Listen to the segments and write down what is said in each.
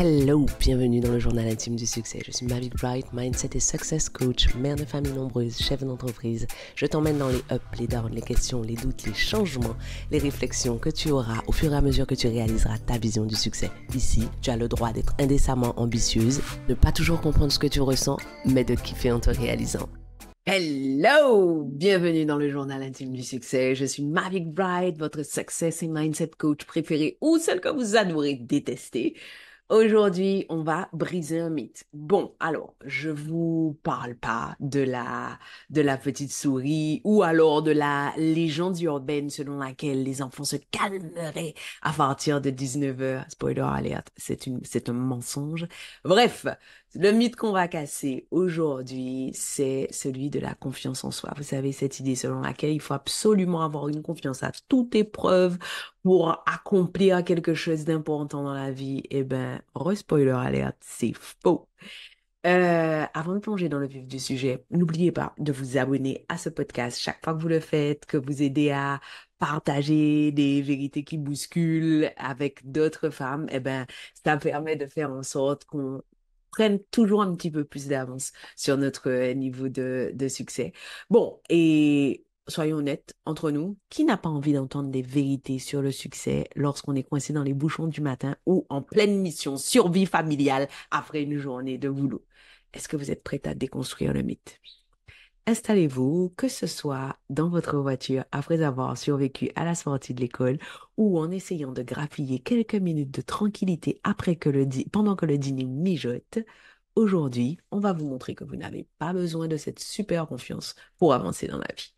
Hello, bienvenue dans le journal intime du succès. Je suis Mavic Bright, mindset et success coach, mère de famille nombreuse, chef d'entreprise. Je t'emmène dans les ups, les downs, les questions, les doutes, les changements, les réflexions que tu auras au fur et à mesure que tu réaliseras ta vision du succès. Ici, tu as le droit d'être indécemment ambitieuse, ne pas toujours comprendre ce que tu ressens, mais de kiffer en te réalisant. Hello! Bienvenue dans le journal intime du succès. Je suis Mavic Bright, votre success et mindset coach préféré ou celle que vous adorez détester. Aujourd'hui, on va briser un mythe. Bon, alors, je vous parle pas de la, de la petite souris ou alors de la légende urbaine selon laquelle les enfants se calmeraient à partir de 19h. Spoiler alert, c'est une, c'est un mensonge. Bref, le mythe qu'on va casser aujourd'hui, c'est celui de la confiance en soi. Vous savez, cette idée selon laquelle il faut absolument avoir une confiance à toute épreuve pour accomplir quelque chose d'important dans la vie. Eh ben, re-spoiler alert, c'est faux. Euh, avant de plonger dans le vif du sujet, n'oubliez pas de vous abonner à ce podcast chaque fois que vous le faites, que vous aidez à partager des vérités qui bousculent avec d'autres femmes, eh ben, ça permet de faire en sorte qu'on prennent toujours un petit peu plus d'avance sur notre euh, niveau de, succès. Bon, et soyons honnêtes, entre nous, qui n'a pas envie d'entendre des vérités sur le succès lorsqu'on est coincé dans les bouchons du matin ou en pleine mission survie familiale après une journée de boulot Est-ce que vous êtes prêts à déconstruire le mythe Installez-vous, que ce soit dans votre voiture après avoir survécu à la sortie de l'école ou en essayant de grappiller quelques minutes de tranquillité après que le pendant que le dîner mijote. Aujourd'hui, on va vous montrer que vous n'avez pas besoin de cette super confiance pour avancer dans la vie.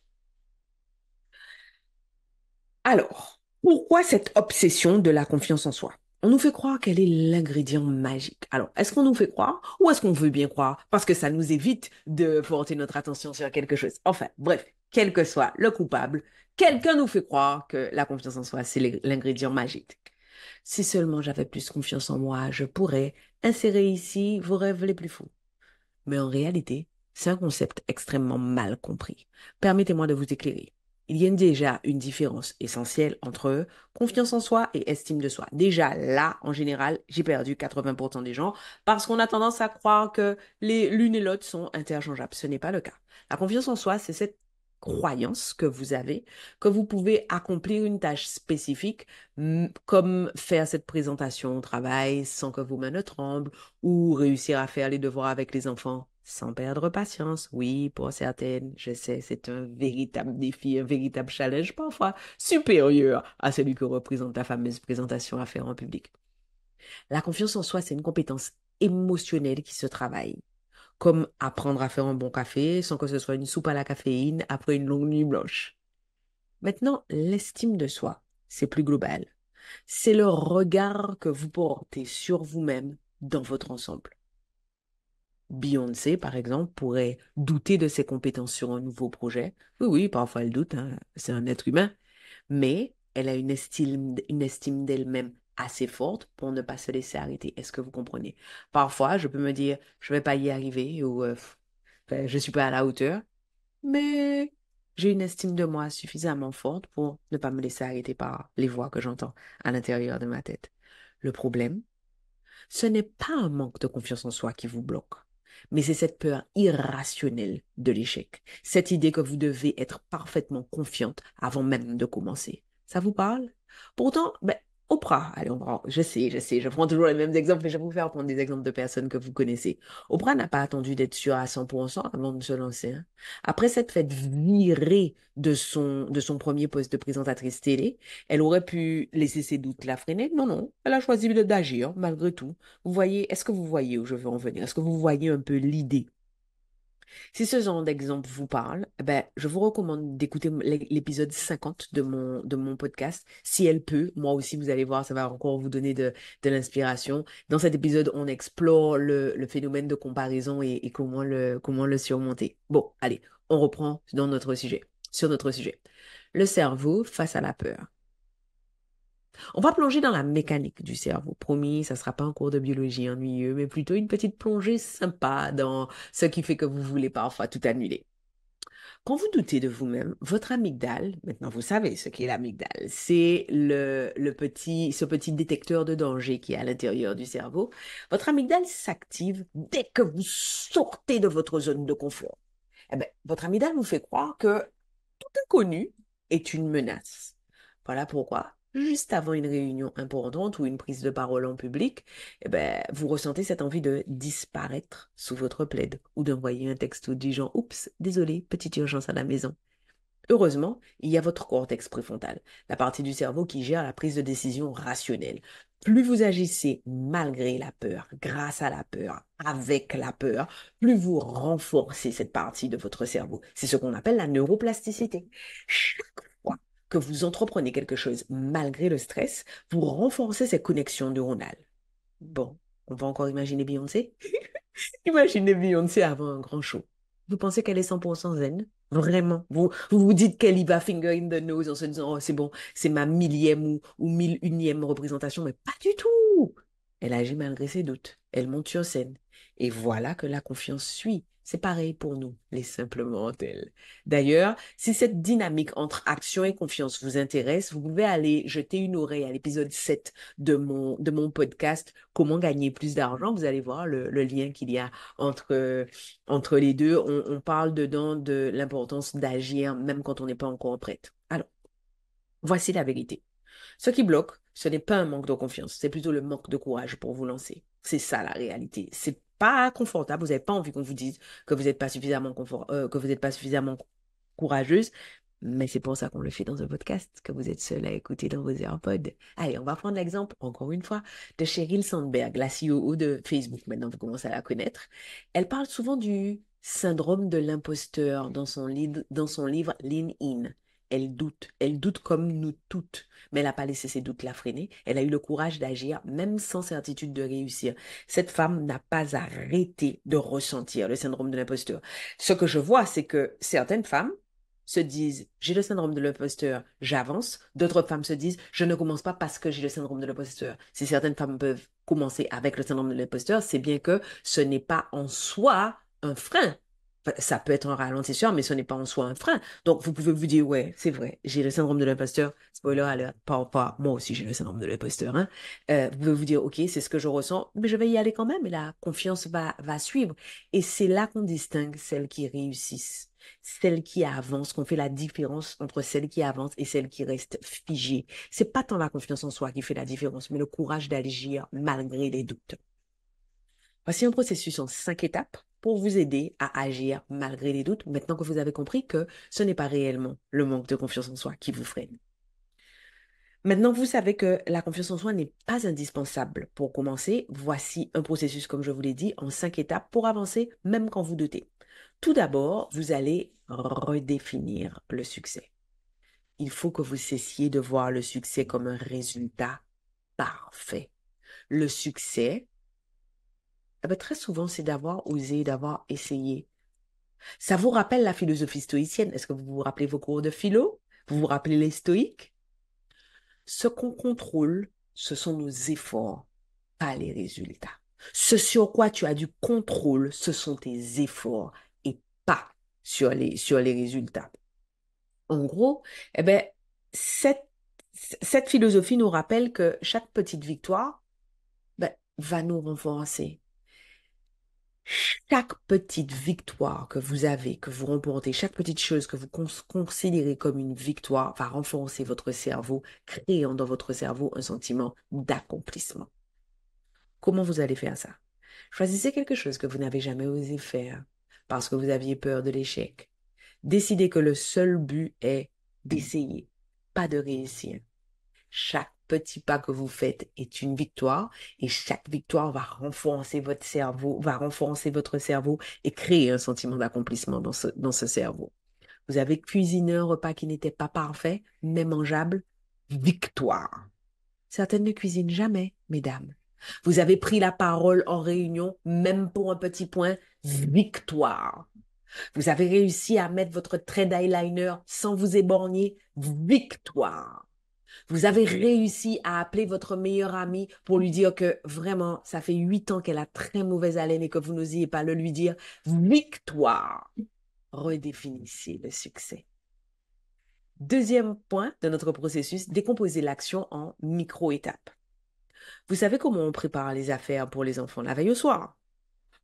Alors, pourquoi cette obsession de la confiance en soi on nous fait croire qu'elle est l'ingrédient magique. Alors, est-ce qu'on nous fait croire ou est-ce qu'on veut bien croire Parce que ça nous évite de porter notre attention sur quelque chose. Enfin, bref, quel que soit le coupable, quelqu'un nous fait croire que la confiance en soi, c'est l'ingrédient magique. Si seulement j'avais plus confiance en moi, je pourrais insérer ici vos rêves les plus fous. Mais en réalité, c'est un concept extrêmement mal compris. Permettez-moi de vous éclairer il y a déjà une différence essentielle entre confiance en soi et estime de soi. Déjà là, en général, j'ai perdu 80% des gens parce qu'on a tendance à croire que l'une et l'autre sont interchangeables. Ce n'est pas le cas. La confiance en soi, c'est cette croyance que vous avez que vous pouvez accomplir une tâche spécifique comme faire cette présentation au travail sans que vos mains ne tremblent ou réussir à faire les devoirs avec les enfants sans perdre patience. Oui, pour certaines, je sais, c'est un véritable défi, un véritable challenge, parfois supérieur à celui que représente ta fameuse présentation à faire en public. La confiance en soi, c'est une compétence émotionnelle qui se travaille. Comme apprendre à faire un bon café sans que ce soit une soupe à la caféine après une longue nuit blanche. Maintenant, l'estime de soi, c'est plus global. C'est le regard que vous portez sur vous-même dans votre ensemble. Beyoncé, par exemple, pourrait douter de ses compétences sur un nouveau projet. Oui, oui, parfois elle doute, hein, c'est un être humain, mais elle a une estime, une estime d'elle-même assez forte pour ne pas se laisser arrêter. Est-ce que vous comprenez Parfois, je peux me dire, je ne vais pas y arriver ou euh, ben, je ne suis pas à la hauteur, mais j'ai une estime de moi suffisamment forte pour ne pas me laisser arrêter par les voix que j'entends à l'intérieur de ma tête. Le problème, ce n'est pas un manque de confiance en soi qui vous bloque mais c'est cette peur irrationnelle de l'échec, cette idée que vous devez être parfaitement confiante avant même de commencer. Ça vous parle Pourtant, ben, Oprah, allez, on je sais, je sais, je prends toujours les mêmes exemples, mais je vais vous faire prendre des exemples de personnes que vous connaissez. Oprah n'a pas attendu d'être sûre à 100% avant de se lancer. Hein. Après s'être fait virer de son, de son premier poste de présentatrice télé, elle aurait pu laisser ses doutes la freiner. Non, non, elle a choisi d'agir malgré tout. Vous voyez, est-ce que vous voyez où je veux en venir Est-ce que vous voyez un peu l'idée si ce genre d'exemple vous parle, eh ben, je vous recommande d'écouter l'épisode 50 de mon, podcast. Si elle peut, moi aussi, vous allez voir, ça va encore vous donner de, l'inspiration. Dans cet épisode, on explore le, phénomène de comparaison et, comment, le, comment le surmonter. Bon, allez, on reprend dans notre sujet, sur notre sujet. Le cerveau face à la peur. On va plonger dans la mécanique du cerveau. Promis, ça ne sera pas un cours de biologie ennuyeux, mais plutôt une petite plongée sympa dans ce qui fait que vous voulez parfois tout annuler. Quand vous doutez de vous-même, votre amygdale, maintenant vous savez ce qu'est l'amygdale, c'est le, petit, ce petit détecteur de danger qui est à l'intérieur du cerveau. Votre amygdale s'active dès que vous sortez de votre zone de confort. Eh bien, votre amygdale vous fait croire que tout inconnu est une menace. Voilà pourquoi juste avant une réunion importante ou une prise de parole en public, eh ben, vous ressentez cette envie de disparaître sous votre plaide ou d'envoyer un texto du genre Oups, désolé, petite urgence à la maison. Heureusement, il y a votre cortex préfrontal, la partie du cerveau qui gère la prise de décision rationnelle. Plus vous agissez malgré la peur, grâce à la peur, avec la peur, plus vous renforcez cette partie de votre cerveau. C'est ce qu'on appelle la neuroplasticité que vous entreprenez quelque chose malgré le stress, vous renforcez ces connexions neuronales. Bon, on va encore imaginer Beyoncé. imaginez Beyoncé avant un grand show. Vous pensez qu'elle est 100% zen Vraiment. Vous, vous, dites qu'elle y va finger in the nose en se disant, oh, c'est bon, c'est ma millième ou, ou mille unième représentation, mais pas du tout. Elle agit malgré ses doutes. Elle monte sur scène. Et voilà que la confiance suit. C'est pareil pour nous, les simplement mortels. D'ailleurs, si cette dynamique entre action et confiance vous intéresse, vous pouvez aller jeter une oreille à l'épisode 7 de mon, de mon podcast Comment gagner plus d'argent. Vous allez voir le, lien qu'il y a entre, entre les deux. On, on parle dedans de l'importance d'agir même quand on n'est pas encore prête. Alors, voici la vérité. Ce qui bloque, ce n'est pas un manque de confiance, c'est plutôt le manque de courage pour vous lancer. C'est ça la réalité. C'est pas confortable. Vous n'avez pas envie qu'on vous dise que vous n'êtes pas suffisamment euh, que vous n'êtes pas suffisamment courageuse. Mais c'est pour ça qu'on le fait dans un podcast, que vous êtes seul à écouter dans vos AirPods. Allez, on va prendre l'exemple, encore une fois, de Sheryl Sandberg, la CEO de Facebook. Maintenant, vous commencez à la connaître. Elle parle souvent du syndrome de l'imposteur dans, son dans son livre Lean In. Elle doute, elle doute comme nous toutes, mais elle n'a pas laissé ses doutes la freiner. Elle a eu le courage d'agir, même sans certitude de réussir. Cette femme n'a pas arrêté de ressentir le syndrome de l'imposteur. Ce que je vois, c'est que certaines femmes se disent j'ai le syndrome de l'imposteur, j'avance. D'autres femmes se disent je ne commence pas parce que j'ai le syndrome de l'imposteur. Si certaines femmes peuvent commencer avec le syndrome de l'imposteur, c'est bien que ce n'est pas en soi un frein ça peut être un ralentisseur, mais ce n'est pas en soi un frein. Donc, vous pouvez vous dire, ouais, c'est vrai, j'ai le syndrome de l'imposteur. Spoiler alert, pas, moi aussi j'ai le syndrome de l'imposteur. Hein. Euh, vous pouvez vous dire, ok, c'est ce que je ressens, mais je vais y aller quand même et la confiance va, va suivre. Et c'est là qu'on distingue celles qui réussissent, celles qui avancent, qu'on fait la différence entre celles qui avancent et celles qui restent figées. C'est pas tant la confiance en soi qui fait la différence, mais le courage d'agir malgré les doutes. Voici un processus en cinq étapes pour vous aider à agir malgré les doutes, maintenant que vous avez compris que ce n'est pas réellement le manque de confiance en soi qui vous freine. Maintenant, vous savez que la confiance en soi n'est pas indispensable pour commencer. Voici un processus, comme je vous l'ai dit, en cinq étapes pour avancer, même quand vous doutez. Tout d'abord, vous allez redéfinir le succès. Il faut que vous cessiez de voir le succès comme un résultat parfait. Le succès très souvent, c'est d'avoir osé, d'avoir essayé. Ça vous rappelle la philosophie stoïcienne. Est-ce que vous vous rappelez vos cours de philo Vous vous rappelez les stoïques Ce qu'on contrôle, ce sont nos efforts, pas les résultats. Ce sur quoi tu as du contrôle, ce sont tes efforts et pas sur les, sur les résultats. En gros, eh bien, cette, cette philosophie nous rappelle que chaque petite victoire ben, va nous renforcer. Chaque petite victoire que vous avez, que vous remportez, chaque petite chose que vous considérez comme une victoire va renforcer votre cerveau, créant dans votre cerveau un sentiment d'accomplissement. Comment vous allez faire ça Choisissez quelque chose que vous n'avez jamais osé faire parce que vous aviez peur de l'échec. Décidez que le seul but est d'essayer, pas de réussir. Chaque petit pas que vous faites est une victoire et chaque victoire va renforcer votre cerveau, va renforcer votre cerveau et créer un sentiment d'accomplissement dans ce, cerveau. Vous avez cuisiné un repas qui n'était pas parfait, mais mangeable, victoire. Certaines ne cuisinent jamais, mesdames. Vous avez pris la parole en réunion, même pour un petit point, victoire. Vous avez réussi à mettre votre trait d'eyeliner sans vous éborgner, victoire. Vous avez réussi à appeler votre meilleure amie pour lui dire que vraiment, ça fait huit ans qu'elle a très mauvaise haleine et que vous n'osiez pas le lui dire. Victoire. Redéfinissez le succès. Deuxième point de notre processus, décomposer l'action en micro-étapes. Vous savez comment on prépare les affaires pour les enfants la veille au soir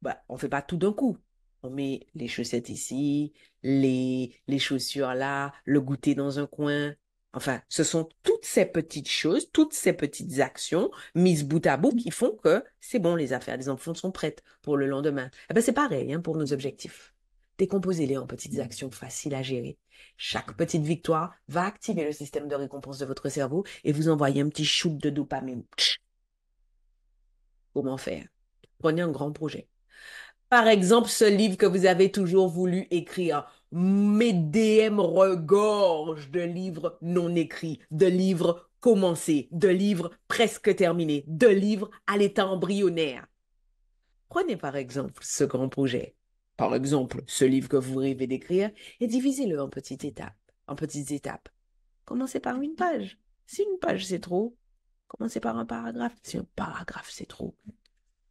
bah, On ne fait pas tout d'un coup. On met les chaussettes ici, les, les chaussures là, le goûter dans un coin, Enfin, ce sont toutes ces petites choses, toutes ces petites actions mises bout à bout qui font que c'est bon, les affaires des enfants sont prêtes pour le lendemain. Eh ben, c'est pareil hein, pour nos objectifs. Décomposez-les en petites actions faciles à gérer. Chaque petite victoire va activer le système de récompense de votre cerveau et vous envoyer un petit shoot de dopamine. Comment faire Prenez un grand projet. Par exemple, ce livre que vous avez toujours voulu écrire. Mes DM regorgent de livres non écrits, de livres commencés, de livres presque terminés, de livres à l'état embryonnaire. Prenez par exemple ce grand projet, par exemple ce livre que vous rêvez d'écrire, et divisez-le en petites étapes, en petites étapes. Commencez par une page. Si une page c'est trop, commencez par un paragraphe. Si un paragraphe c'est trop,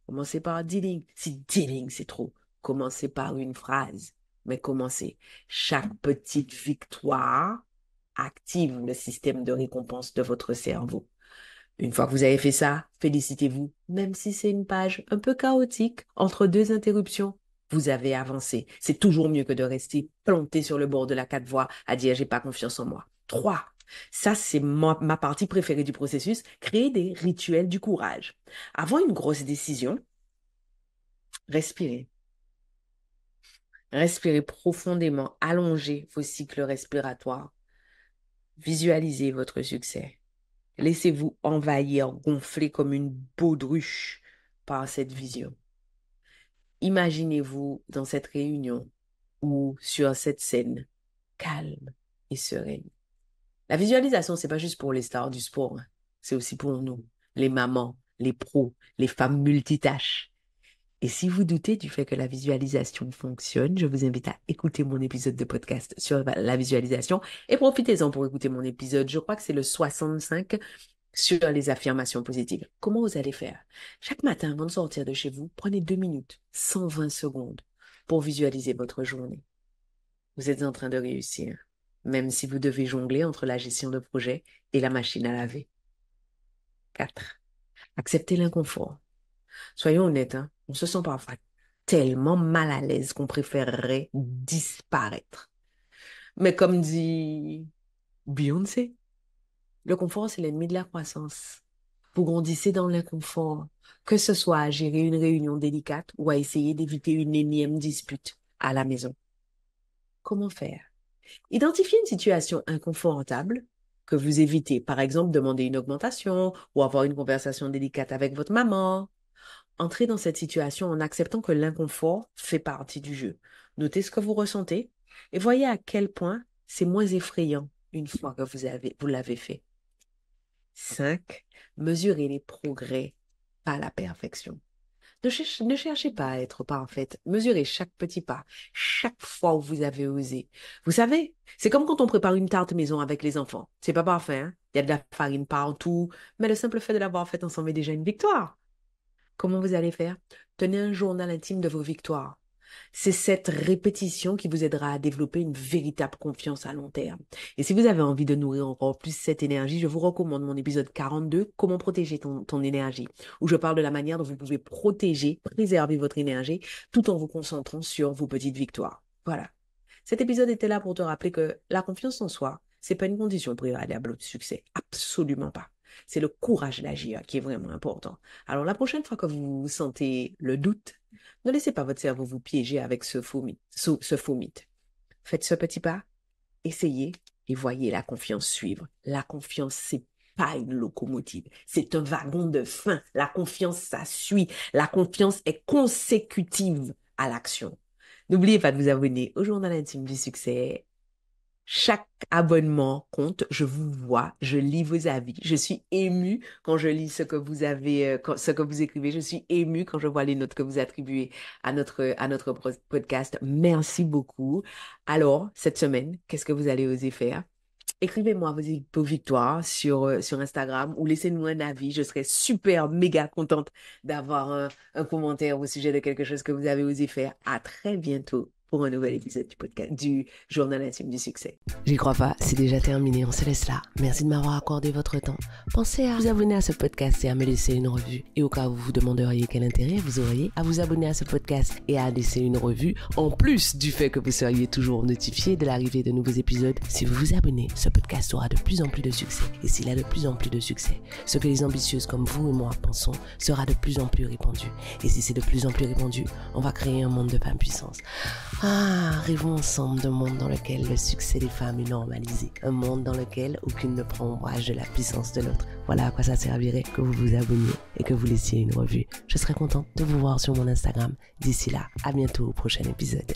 commencez par dix lignes. Si dix lignes c'est trop, commencez par une phrase mais commencez. Chaque petite victoire active le système de récompense de votre cerveau. Une fois que vous avez fait ça, félicitez-vous, même si c'est une page un peu chaotique entre deux interruptions. Vous avez avancé. C'est toujours mieux que de rester planté sur le bord de la quatre voies à dire j'ai pas confiance en moi. Trois. Ça, c'est ma partie préférée du processus, créer des rituels du courage. Avant une grosse décision, respirez. Respirez profondément, allongez vos cycles respiratoires. Visualisez votre succès. Laissez-vous envahir, gonfler comme une baudruche par cette vision. Imaginez-vous dans cette réunion ou sur cette scène, calme et sereine. La visualisation, c'est pas juste pour les stars du sport, hein. c'est aussi pour nous, les mamans, les pros, les femmes multitâches, et si vous doutez du fait que la visualisation fonctionne, je vous invite à écouter mon épisode de podcast sur la visualisation et profitez-en pour écouter mon épisode. Je crois que c'est le 65 sur les affirmations positives. Comment vous allez faire Chaque matin, avant de sortir de chez vous, prenez deux minutes, 120 secondes pour visualiser votre journée. Vous êtes en train de réussir, même si vous devez jongler entre la gestion de projet et la machine à laver. 4. Acceptez l'inconfort. Soyons honnêtes, hein, on se sent parfois tellement mal à l'aise qu'on préférerait disparaître. Mais comme dit Beyoncé, le confort, c'est l'ennemi de la croissance. Vous grandissez dans l'inconfort, que ce soit à gérer une réunion délicate ou à essayer d'éviter une énième dispute à la maison. Comment faire Identifier une situation inconfortable que vous évitez, par exemple demander une augmentation ou avoir une conversation délicate avec votre maman, Entrez dans cette situation en acceptant que l'inconfort fait partie du jeu. Notez ce que vous ressentez et voyez à quel point c'est moins effrayant une fois que vous l'avez fait. 5. Mesurez les progrès, pas la perfection. Ne, cherchez, pas à être parfaite. Mesurez chaque petit pas, chaque fois où vous avez osé. Vous savez, c'est comme quand on prépare une tarte maison avec les enfants. C'est pas parfait, hein. Il y a de la farine partout, mais le simple fait de l'avoir faite s'en met déjà une victoire. Comment vous allez faire Tenez un journal intime de vos victoires. C'est cette répétition qui vous aidera à développer une véritable confiance à long terme. Et si vous avez envie de nourrir encore plus cette énergie, je vous recommande mon épisode 42, Comment protéger ton, énergie, où je parle de la manière dont vous pouvez protéger, préserver votre énergie tout en vous concentrant sur vos petites victoires. Voilà. Cet épisode était là pour te rappeler que la confiance en soi, c'est pas une condition préalable au succès. Absolument pas c'est le courage d'agir qui est vraiment important. Alors la prochaine fois que vous sentez le doute, ne laissez pas votre cerveau vous piéger avec ce faux mythe. Ce, Faites ce petit pas, essayez et voyez la confiance suivre. La confiance, c'est pas une locomotive, c'est un wagon de fin. La confiance, ça suit. La confiance est consécutive à l'action. N'oubliez pas de vous abonner au journal intime du succès chaque abonnement compte. Je vous vois, je lis vos avis. Je suis émue quand je lis ce que vous avez, euh, ce que vous écrivez. Je suis émue quand je vois les notes que vous attribuez à notre, à notre podcast. Merci beaucoup. Alors, cette semaine, qu'est-ce que vous allez oser faire? écrivez-moi vos, victoires sur, euh, sur Instagram ou laissez-nous un avis. Je serais super, méga contente d'avoir euh, un commentaire au sujet de quelque chose que vous avez osé faire. À très bientôt pour un nouvel épisode du podcast du Journal intime du succès. J'y crois pas, c'est déjà terminé, on se laisse là. Merci de m'avoir accordé votre temps. Pensez à vous abonner à ce podcast et à me laisser une revue. Et au cas où vous vous demanderiez quel intérêt vous auriez à vous abonner à ce podcast et à laisser une revue, en plus du fait que vous seriez toujours notifié de l'arrivée de nouveaux épisodes, si vous vous abonnez, ce podcast aura de plus en plus de succès. Et s'il a de plus en plus de succès, ce que les ambitieuses comme vous et moi pensons sera de plus en plus répandu. Et si c'est de plus en plus répandu, on va créer un monde de femmes puissance. Ah, rêvons ensemble d'un monde dans lequel le succès des femmes est normalisé. Un monde dans lequel aucune ne prend ombrage de la puissance de l'autre. Voilà à quoi ça servirait que vous vous abonniez et que vous laissiez une revue. Je serai contente de vous voir sur mon Instagram. D'ici là, à bientôt au prochain épisode.